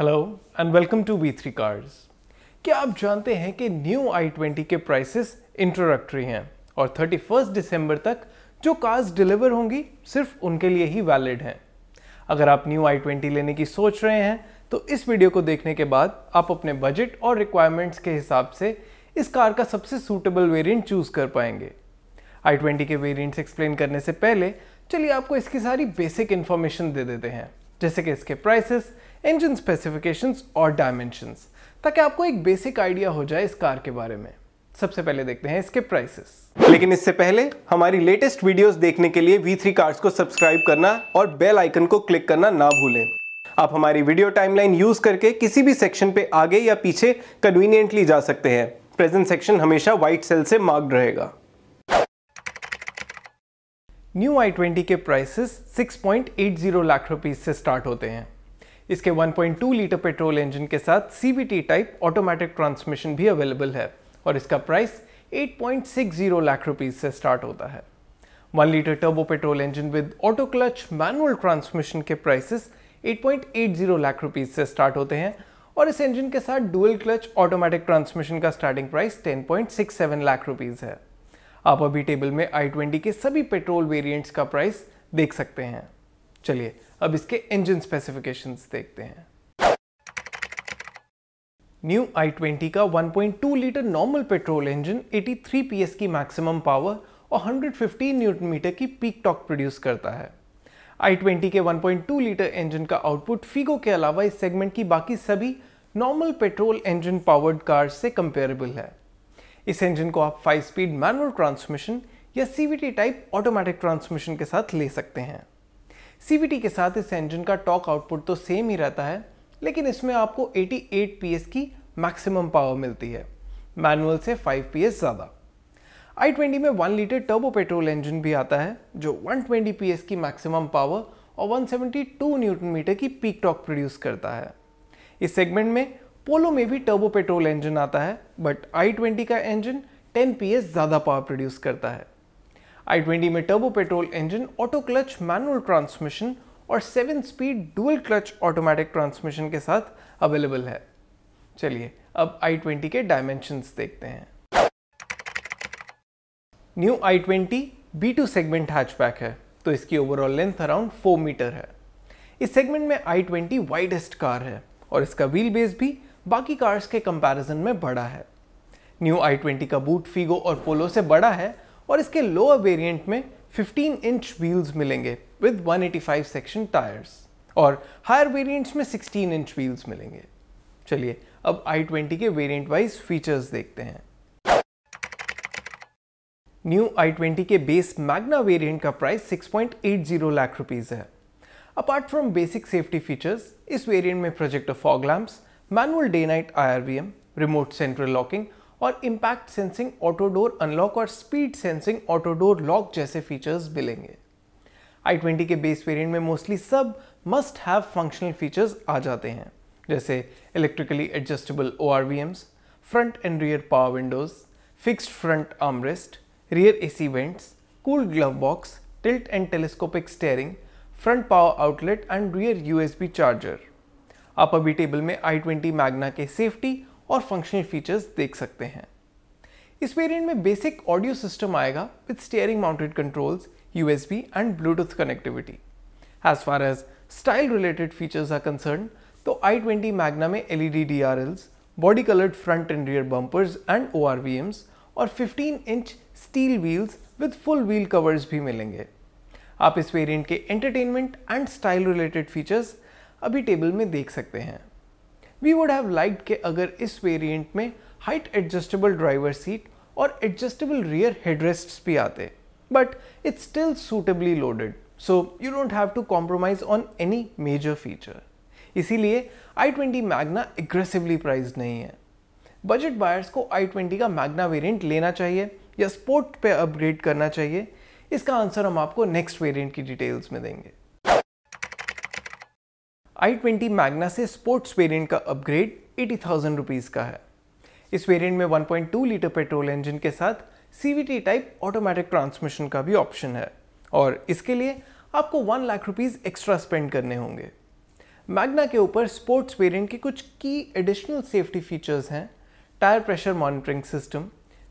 Hello and welcome to V three cars क्या आप जानते हैं कि न्यू आई ट्वेंटी के प्राइसेस इंट्रोडक्टरी हैं और थर्टी फर्स्ट दिसंबर तक जो कार्स डिलीवर होंगी सिर्फ उनके लिए ही वैलिड हैं अगर आप न्यू आई ट्वेंटी लेने की सोच रहे हैं तो इस वीडियो को देखने के बाद आप अपने बजट और रिक्वायरमेंट्स के हिसाब से इस कार का सबसे सूटेबल वेरियंट चूज़ कर पाएंगे आई ट्वेंटी के वेरियंट्स एक्सप्लेन करने से पहले चलिए आपको इसकी सारी बेसिक इन्फॉर्मेशन दे देते हैं जैसे कि इसके प्राइसेस इंजन स्पेसिफिकेशंस और डायमेंशंस ताकि आपको एक बेसिक आइडिया हो जाए इस कार के बारे में सबसे पहले देखते हैं इसके प्राइसेस लेकिन इससे पहले हमारी लेटेस्ट वीडियोस देखने के लिए V3 कार्स को सब्सक्राइब करना और बेल आइकन को क्लिक करना ना भूलें आप हमारी वीडियो टाइमलाइन यूज करके किसी भी सेक्शन पे आगे या पीछे कन्वीनियंटली जा सकते हैं प्रेजेंट सेक्शन हमेशा व्हाइट सेल से मार्क्ड रहेगा न्यू आई ट्वेंटी के प्राइसेस 6.80 लाख रुपीज़ से स्टार्ट होते हैं इसके 1.2 लीटर पेट्रोल इंजन के साथ सी टाइप ऑटोमेटिक ट्रांसमिशन भी अवेलेबल है और इसका प्राइस 8.60 लाख रुपीज़ से स्टार्ट होता है one litre turbo petrol engine with auto clutch manual transmission के प्राइसेस 8.80 लाख रुपीज़ से स्टार्ट होते हैं और इस इंजन के साथ डुअल क्लच ऑटोमेटिक ट्रांसमिशन का स्टार्टिंग प्राइस 10.67 लाख रुपीज़ है आप अभी टेबल में आई ट्वेंटी के सभी पेट्रोल वेरिएंट्स का प्राइस देख सकते हैं चलिए अब इसके इंजन स्पेसिफिकेशंस देखते हैं न्यू आई ट्वेंटी का 1.2 litre normal petrol engine 83 three की मैक्सिमम पावर और 115 न्यूटन मीटर की पीक टॉक प्रोड्यूस करता है आई ट्वेंटी के 1.2 लीटर इंजन का आउटपुट फीगो के अलावा इस सेगमेंट की बाकी सभी normal petrol engine powered car से कंपेरेबल है इस इंजन को आप फाइव स्पीड मैनुअल ट्रांसमिशन या सी टाइप ऑटोमेटिक ट्रांसमिशन के साथ ले सकते हैं सी के साथ इस इंजन का टॉक आउटपुट तो सेम ही रहता है लेकिन इसमें आपको 88 पीएस की मैक्सिमम पावर मिलती है मैनुअल से 5 पीएस ज़्यादा आई ट्वेंटी में one litre turbo petrol engine भी आता है जो 120 पीएस की मैक्सिमम पावर और 172 न्यूटन मीटर की पीक टॉक प्रोड्यूस करता है इस सेगमेंट में पोलो में भी टर्बो पेट्रोल इंजन आता है बट आई ट्वेंटी का इंजन 10 पी ज़्यादा पावर प्रोड्यूस करता है आई ट्वेंटी में turbo petrol engine auto clutch manual transmission और seven speed dual clutch automatic transmission के साथ अवेलेबल है चलिए अब आई ट्वेंटी के डायमेंशंस देखते हैं new i twenty B two segment hatchback है तो इसकी overall length around four metre है इस सेगमेंट में आई ट्वेंटी वाइडेस्ट कार है और इसका व्हील बेस भी बाकी कार्स के कंपैरिजन में बड़ा है न्यू आई ट्वेंटी का बूट फीगो और पोलो से बड़ा है और इसके लोअर वेरिएंट में 15 इंच व्हील्स मिलेंगे विद 185 सेक्शन टायर्स और हायर वेरिएंट्स में 16 इंच व्हील्स मिलेंगे चलिए अब आई ट्वेंटी के वेरिएंट वाइज फीचर्स देखते हैं न्यू आई ट्वेंटी के बेस मैग्ना वेरिएंट का प्राइस 6.80 लाख रुपीस है apart from basic safety features इस वेरिएंट में projector fog lamps manual day night I remote central locking और impact sensing auto door unlock और speed sensing auto door lock जैसे features मिलेंगे i twenty के base variant में mostly सब must have functional features आ जाते हैं जैसे electrically adjustable O R V Ms front and rear power windows fixed front armrest rear A C vents cool glove box tilt and telescopic steering front power outlet and rear U S B charger आप अभी table में i twenty Magna के safety और functional features देख सकते हैं इस variant में बेसिक ऑडियो सिस्टम आएगा with steering mounted controls USB and bluetooth connectivity as far as style related features are concern तो i20 मैगना में coloured front and rear front and O R V Ms और 15 inch steel wheels with full wheel covers भी मिलेंगे आप इस variant के entertainment and style related features अभी table में देख सकते हैं वी वुड हैव लाइक के अगर इस वेरिएंट में हाइट एडजस्टेबल ड्राइवर सीट और एडजस्टेबल रियर हेडरेस्ट भी आते but it's still suitably loaded so you don't have to compromise on any major feature इसीलिए i twenty Magna aggressively priced नहीं है बजट बायर्स को आई ट्वेंटी का Magna variant लेना चाहिए या स्पोर्ट पे अपग्रेड करना चाहिए इसका आंसर हम आपको नेक्स्ट वेरिएंट की डिटेल्स में देंगे आई ट्वेंटी मैगना से स्पोर्ट्स वेरियंट का अपग्रेड एटी थाउजेंड रुपीज़ का है इस वेरियंट में one point two litre petrol engine के साथ C V T type automatic transmission का भी ऑप्शन है और इसके लिए आपको one lakh rupees extra spend करने होंगे मैगना के ऊपर स्पोर्ट्स वेरियंट के कुछ की एडिशनल सेफ्टी फीचर्स हैं tyre pressure monitoring system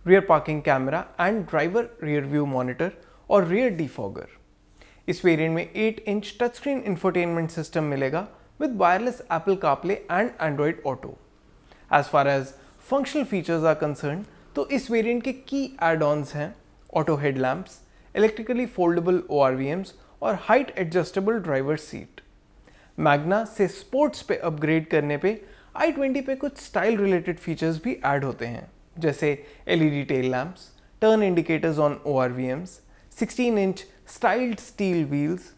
rear parking camera and driver rear view monitor और रियर डिफॉगर इस वेरियंट में 8 inch touch screen infotainment system मिलेगा with wireless Apple CarPlay and Android Auto. As far as functional features are concerned, तो इस variant के की add ons हैं auto headlamps electrically foldable O और height adjustable driver seat Magna से sports पे upgrade करने पे आई ट्वेंटी पे कुछ स्टाइल रिलेटेड फीचर्स भी ऐड होते हैं जैसे L E D tail lamps turn indicators on O R V Ms sixteen inch styled steel wheels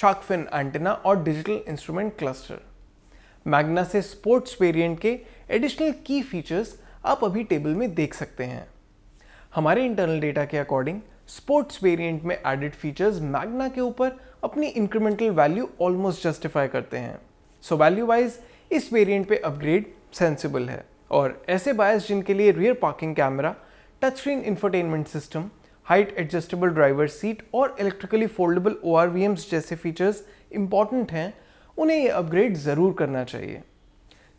shark fin antenna और डिजिटल इंस्ट्रूमेंट क्लस्टर मैग्ना से स्पोर्ट्स वेरिएंट के additional की features आप अभी टेबल में देख सकते हैं हमारे इंटरनल डेटा के अकॉर्डिंग स्पोर्ट्स वेरिएंट में एडिड फीचर्स मैग्ना के ऊपर अपनी इंक्रीमेंटल वैल्यू ऑलमोस्ट जस्टिफाई करते हैं सो वैल्यू वाइज इस वेरिएंट पे अपग्रेड सेंसिबल है और ऐसे बायस जिनके लिए rear parking camera touch screen infotainment system height adjustable driver seat और इलेक्ट्रिकली फोल्डेबल ओ जैसे फीचर्स इंपॉर्टेंट हैं उन्हें ये अपग्रेड ज़रूर करना चाहिए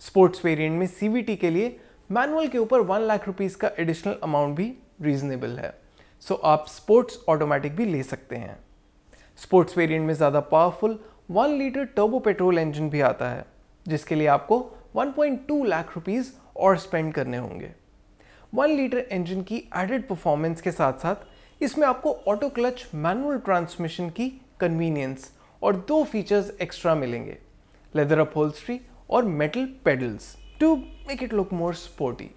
स्पोर्ट्स वेरिएंट में सी के लिए मैनुअल के ऊपर वन लाख रुपीज़ का एडिशनल अमाउंट भी रीजनेबल है सो आप स्पोर्ट्स ऑटोमेटिक भी ले सकते हैं स्पोर्ट्स वेरिएंट में ज़्यादा powerful one litre turbo petrol engine भी आता है जिसके लिए आपको 1.2 लाख रुपीज़ और स्पेंड करने होंगे वन लीटर इंजन की एडेड परफॉर्मेंस के साथ साथ इसमें आपको ऑटो क्लच मैनुअल ट्रांसमिशन की कन्वीनियंस और दो फीचर्स एक्स्ट्रा मिलेंगे लेदर अपहोल्स्ट्री और metal pedals to make it look more sporty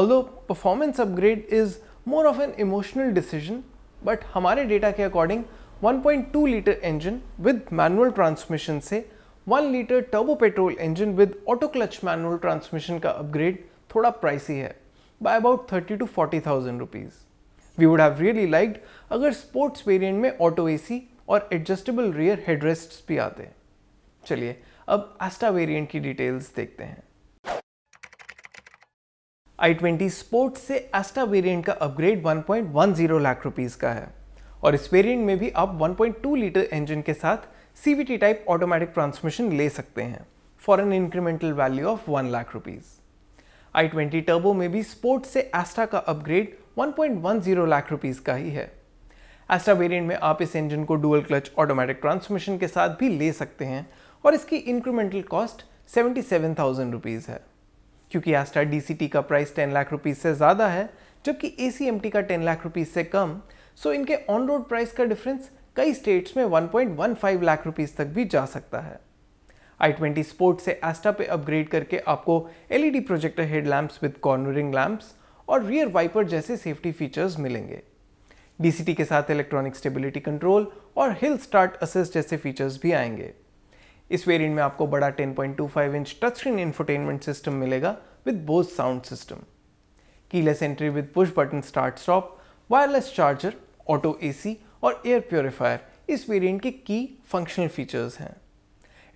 although performance upgrade is more of an emotional decision but हमारे डेटा के according 1.2 litre engine with manual transmission से 1 litre turbo petrol engine with auto clutch manual transmission का upgrade थोड़ा pricey है by about thirty to forty thousand rupees we would have really liked अगर sports variant में auto AC और adjustable rear headrests भी आते हैं चलिए अब एस्टा वेरिएंट की डिटेल्स देखते हैं आई ट्वेंटी स्पोर्ट्स से एस्टा वेरिएंट का अपग्रेड 1.10 लाख रुपीस का है और इस वेरिएंट में भी आप 1.2 लीटर इंजन के साथ सी टाइप ऑटोमेटिक ट्रांसमिशन ले सकते हैं for an incremental value of one lakh rupees i twenty turbo में भी स्पोर्ट्स से एस्टा का अपग्रेड 1.10 लाख रुपीस का ही है एस्टा वेरिएंट में आप इस इंजन को डुअल क्लच ऑटोमेटिक ट्रांसमिशन के साथ भी ले सकते हैं और इसकी incremental cost seventy seven thousand rupees है क्योंकि एस्टा डी का प्राइस टेन लाख रुपीज़ से ज़्यादा है जबकि ए का टेन लाख रुपीज़ से कम सो इनके ऑन रोड प्राइस का डिफरेंस कई स्टेट्स में 1.15 लाख रुपीज़ तक भी जा सकता है आई ट्वेंटी स्पोर्ट से एस्टा पे अपग्रेड करके आपको LED projector lamps with cornering lamps और रियर वाइपर जैसे सेफ्टी फीचर्स मिलेंगे डीसीटी के साथ इलेक्ट्रॉनिक स्टेबिलिटी कंट्रोल और हिल स्टार्ट असिस्ट जैसे फीचर्स भी आएंगे इस वेरिएंट में आपको बड़ा 10.25 inch touch screen infotainment system मिलेगा with Bose sound system keyless entry with push button start stop wireless charger auto AC और एयर प्योरीफायर इस वेरिएंट के की फंक्शनल फीचर्स हैं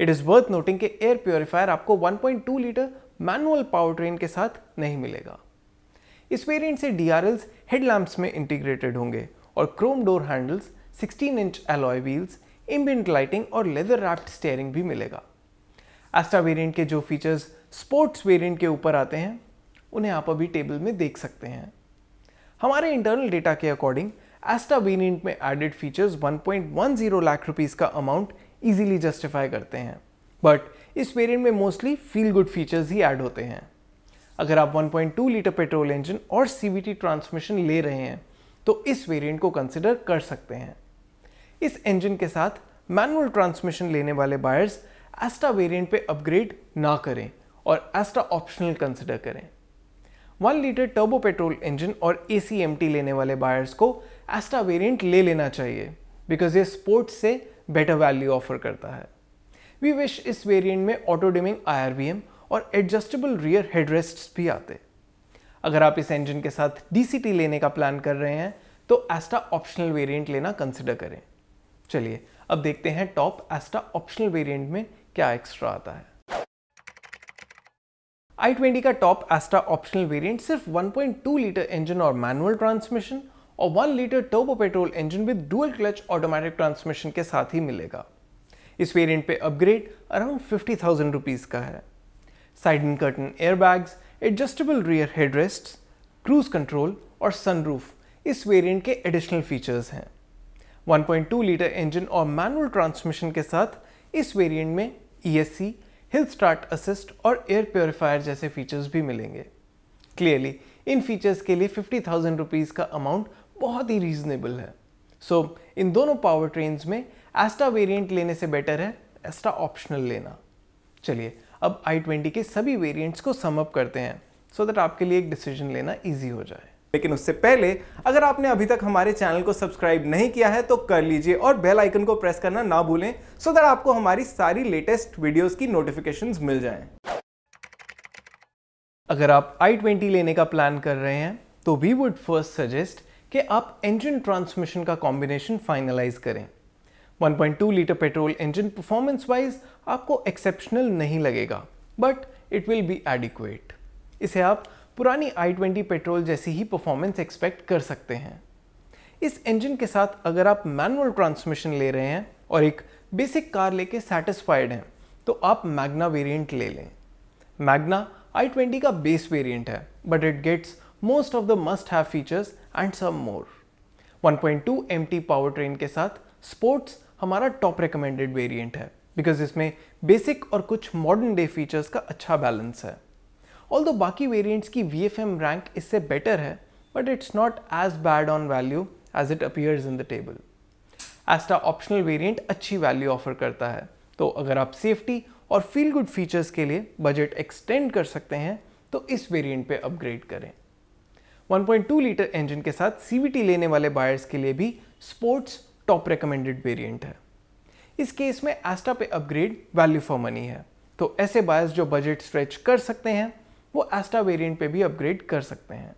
इट इज़ वर्थ नोटिंग कि एयर प्योरीफायर आपको 1.2 litre manual power train के साथ नहीं मिलेगा इस वेरिएंट से डी हेडलैम्प्स में इंटीग्रेटेड होंगे और chrome door handles 16 inch alloy wheels ambient lighting और लेदर रैप्ड स्टेयरिंग भी मिलेगा एस्टा वेरिएंट के जो फीचर्स स्पोर्ट्स वेरिएंट के ऊपर आते हैं उन्हें आप अभी टेबल में देख सकते हैं हमारे इंटरनल डेटा के अकॉर्डिंग एस्टा वेरिएंट में एडेड फीचर्स 1.10 लाख रुपीस का अमाउंट इजीली जस्टिफाई करते हैं बट इस वेरिएंट में मोस्टली फील गुड फीचर्स ही ऐड होते हैं अगर आप 1.2 लीटर पेट्रोल इंजन और सी ट्रांसमिशन ले रहे हैं तो इस वेरिएंट को कंसिडर कर सकते हैं इस इंजन के साथ मैनुअल ट्रांसमिशन लेने वाले बायर्स एस्टा वेरिएंट पे अपग्रेड ना करें और एस्टा ऑप्शनल कंसिडर करें one litre turbo petrol engine और ए लेने वाले बायर्स को एस्टा वेरिएंट ले लेना चाहिए बिकॉज ये स्पोर्ट्स से बेटर वैल्यू ऑफर करता है वी विश इस वेरिएंट में ऑटो डिमिंग आई और एडजस्टेबल रियर हेडरेस्ट्स भी आते अगर आप इस इंजन के साथ डी लेने का प्लान कर रहे हैं तो एस्टा ऑप्शनल वेरिएंट लेना कंसिडर करें चलिए अब देखते हैं टॉप एस्टा ऑप्शनल वेरिएंट में क्या एक्स्ट्रा आता है आई ट्वेंटी का टॉप एस्टा ऑप्शनल वेरिएंट सिर्फ 1.2 लीटर इंजन और मैनुअल ट्रांसमिशन और 1 litre turbo petrol engine with dual clutch automatic transmission के साथ ही मिलेगा इस वेरिएंट पे upgrade around fifty thousand rupees का है side and curtain airbags, adjustable rear headrests, cruise control और sunroof इस वेरिएंट के एडिशनल फीचर्स हैं 1.2 लीटर इंजन और मैनुअल ट्रांसमिशन के साथ इस वेरिएंट में ई हिल स्टार्ट असिस्ट और एयर प्योरीफायर जैसे फीचर्स भी मिलेंगे क्लियरली इन फीचर्स के लिए फिफ्टी थाउजेंड रुपीज़ का अमाउंट बहुत ही रीजनेबल है सो so, इन दोनों पावर ट्रेन में एस्टा वेरिएंट लेने से बेटर है एस्टा ऑप्शनल लेना चलिए अब आई ट्वेंटी के सभी वेरिएंट्स को सम अप करते हैं सो so दैट आपके लिए एक डिसीजन लेना ईजी हो जाए लेकिन उससे पहले अगर आपने अभी तक हमारे चैनल को सब्सक्राइब नहीं किया है तो कर लीजिए और बेल आइकन को प्रेस करना ना भूलें सो दैट आपको हमारी सारी लेटेस्ट वीडियोस की नोटिफिकेशंस मिल जाएं। अगर आप आई ट्वेंटी लेने का प्लान कर रहे हैं तो वी वुड फर्स्ट सजेस्ट कि आप इंजन ट्रांसमिशन का कॉम्बिनेशन फाइनलाइज करें 1.2 litre petrol engine performance wise आपको एक्सेप्शनल नहीं लगेगा but it will be adequate इसे आप पुरानी आई ट्वेंटी पेट्रोल जैसी ही परफॉर्मेंस एक्सपेक्ट कर सकते हैं इस इंजन के साथ अगर आप मैनुअल ट्रांसमिशन ले रहे हैं और एक बेसिक कार लेके सेटिस्फाइड हैं तो आप मैग्ना वेरिएंट ले लें मैग्ना आई ट्वेंटी का बेस वेरिएंट है but it gets most of the must have features and some more 1.2 M T power train के साथ स्पोर्ट्स हमारा टॉप रिकमेंडेड वेरिएंट है बिकॉज इसमें बेसिक और कुछ मॉडर्न डे फीचर्स का अच्छा बैलेंस है ऑल दो बाकी वेरियंट्स की वी एफ एम रैंक इससे बेटर है but it's not as bad on value as it appears in the table Asta optional variant अच्छी वैल्यू ऑफर करता है तो अगर आप सेफ्टी और फील गुड फीचर्स के लिए बजट एक्सटेंड कर सकते हैं तो इस वेरियंट पर अपग्रेड करें 1.2 लीटर इंजन के साथ सीवीटी लेने वाले बायर्स के लिए भी स्पोर्ट्स टॉप रिकमेंडेड वेरिएंट है इस केस में एस्टा पे अपग्रेड वैल्यू फॉर मनी है तो ऐसे बायर्स जो बजट स्ट्रेच कर सकते हैं वो एस्टा वेरिएंट पे भी अपग्रेड कर सकते हैं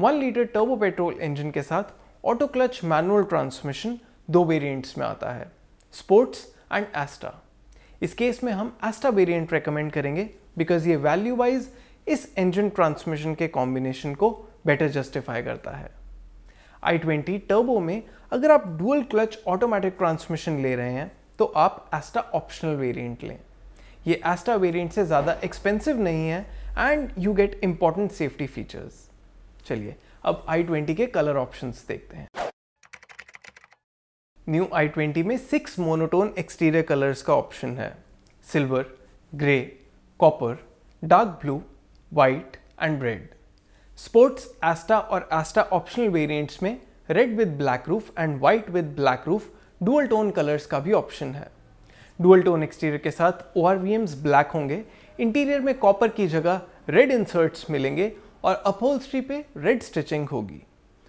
one litre turbo petrol engine के साथ ऑटो क्लच मैनुअल ट्रांसमिशन दो वेरिएंट्स में आता है स्पोर्ट्स एंड एस्टा इस केस में हम एस्टा वेरिएंट रेकमेंड करेंगे बिकॉज ये वैल्यू वाइज इस इंजन ट्रांसमिशन के कॉम्बिनेशन को बेटर जस्टिफाई करता है i20 ट्वेंटी टर्बो में अगर आप डुअल क्लच ऑटोमेटिक ट्रांसमिशन ले रहे हैं तो आप एस्टा ऑप्शनल वेरिएंट लें ये एस्टा वेरिएंट से ज़्यादा एक्सपेंसिव नहीं है and you get important safety features चलिए अब आई ट्वेंटी के कलर ऑप्शंस देखते हैं न्यू आई ट्वेंटी में सिक्स मोनोटोन एक्सटीरियर कलर्स का ऑप्शन है silver grey copper dark blue white and red sports Asta और एस्टा ऑप्शनल वेरिएंट्स में red with black roof and white with black roof dual tone colours का भी option है dual tone exterior के साथ ओ ब्लैक होंगे इंटीरियर में कॉपर की जगह रेड इंसर्ट्स मिलेंगे और अपहोल्स्ट्री पे रेड स्टिचिंग होगी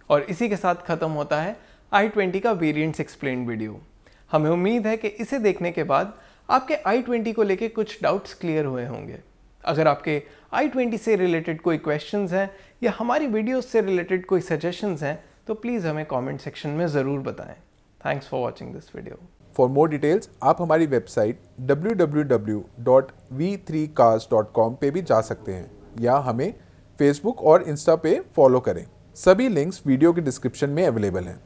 और इसी के साथ ख़त्म होता है आई ट्वेंटी का वेरिएंट्स एक्सप्लेन वीडियो हमें उम्मीद है कि इसे देखने के बाद आपके आई ट्वेंटी को लेके कुछ डाउट्स क्लियर हुए होंगे अगर आपके आई ट्वेंटी से रिलेटेड कोई क्वेश्चन हैं या हमारी वीडियोज से रिलेटेड कोई सजेशन हैं तो प्लीज़ हमें कॉमेंट सेक्शन में ज़रूर बताएं thanks for watching this video for more details आप हमारी website W W W dot dot V three com पर भी जा सकते हैं या हमें फेसबुक और इंस्टा पे फॉलो करें सभी लिंक्स वीडियो के डिस्क्रिप्शन में अवेलेबल हैं